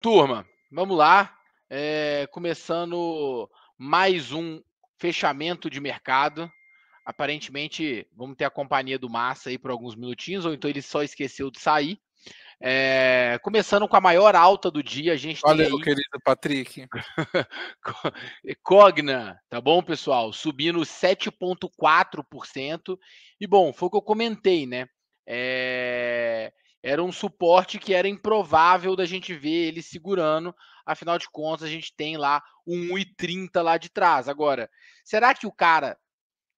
Turma, vamos lá. É, começando mais um fechamento de mercado. Aparentemente, vamos ter a companhia do Massa aí por alguns minutinhos, ou então ele só esqueceu de sair. É, começando com a maior alta do dia, a gente Valeu, tem. Valeu, querido Patrick. É, Cogna, tá bom, pessoal? Subindo 7,4%. E bom, foi o que eu comentei, né? É, era um suporte que era improvável da gente ver ele segurando. Afinal de contas, a gente tem lá um 1,30 lá de trás. Agora, será que o cara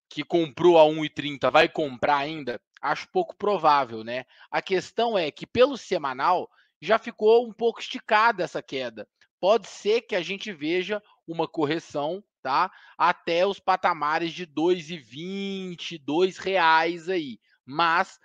que comprou a 1,30 vai comprar ainda? Acho pouco provável, né? A questão é que pelo semanal já ficou um pouco esticada essa queda. Pode ser que a gente veja uma correção, tá? Até os patamares de 2,20, 2 reais aí. Mas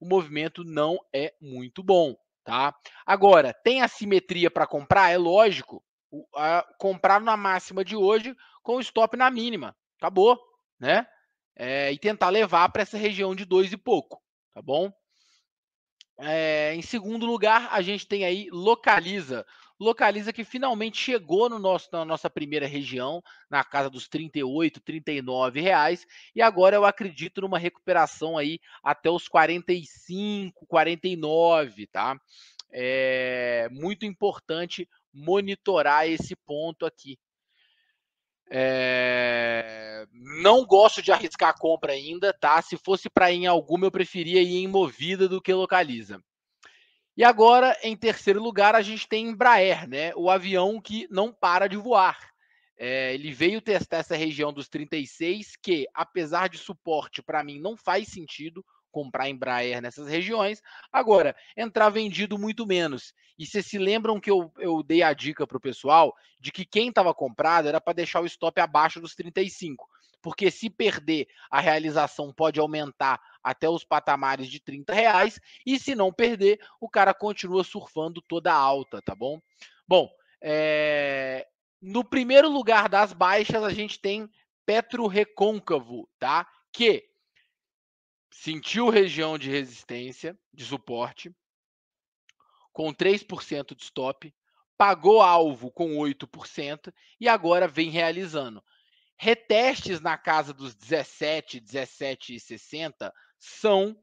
o movimento não é muito bom, tá? Agora, tem assimetria para comprar? É lógico. O, a, comprar na máxima de hoje com stop na mínima. Acabou, né? É, e tentar levar para essa região de dois e pouco, tá bom? É, em segundo lugar, a gente tem aí Localiza. Localiza que finalmente chegou no nosso, na nossa primeira região, na casa dos 38, 39 reais, e agora eu acredito numa recuperação aí até os R$ 49, tá? É muito importante monitorar esse ponto aqui, é... Não gosto de arriscar a compra ainda, tá? Se fosse para ir em alguma, eu preferia ir em movida do que localiza. E agora, em terceiro lugar, a gente tem Embraer, né? O avião que não para de voar. É, ele veio testar essa região dos 36, que, apesar de suporte, para mim não faz sentido comprar Embraer nessas regiões. Agora, entrar vendido muito menos. E vocês se lembram que eu, eu dei a dica para o pessoal de que quem estava comprado era para deixar o stop abaixo dos 35. Porque se perder, a realização pode aumentar até os patamares de 30 reais. E se não perder, o cara continua surfando toda alta, tá bom? Bom, é... no primeiro lugar das baixas, a gente tem Petro Recôncavo, tá? Que sentiu região de resistência, de suporte, com 3% de stop, pagou alvo com 8% e agora vem realizando. Retestes na casa dos 17, 60 são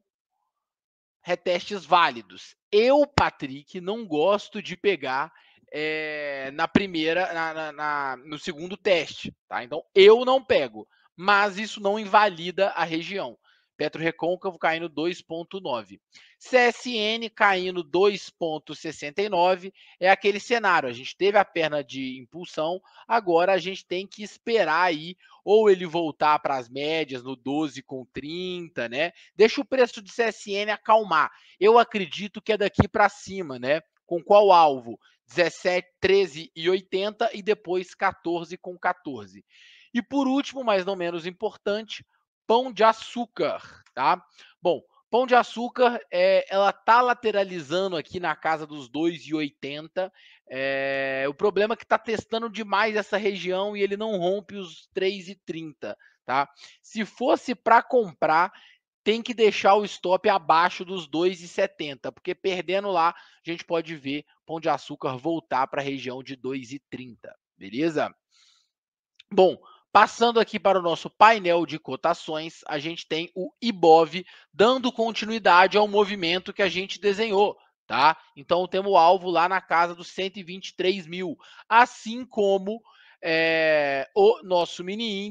retestes válidos. Eu, Patrick, não gosto de pegar é, na primeira, na, na, na, no segundo teste, tá? Então eu não pego, mas isso não invalida a região. Petro Recôncavo caindo 2,9. CSN caindo 2,69. É aquele cenário. A gente teve a perna de impulsão, agora a gente tem que esperar aí ou ele voltar para as médias no 12 com 30, né? Deixa o preço de CSN acalmar. Eu acredito que é daqui para cima, né? Com qual alvo? 17, 13 e 80 e depois 14 com 14. E por último, mas não menos importante, Pão de Açúcar, tá? Bom, Pão de Açúcar, é, ela tá lateralizando aqui na casa dos 2,80. É, o problema é que tá testando demais essa região e ele não rompe os 3,30, tá? Se fosse para comprar, tem que deixar o stop abaixo dos 2,70, porque perdendo lá, a gente pode ver Pão de Açúcar voltar para a região de 2,30, beleza? Bom, Passando aqui para o nosso painel de cotações, a gente tem o IBOV dando continuidade ao movimento que a gente desenhou, tá? Então temos o alvo lá na casa dos 123 mil, assim como é, o nosso mini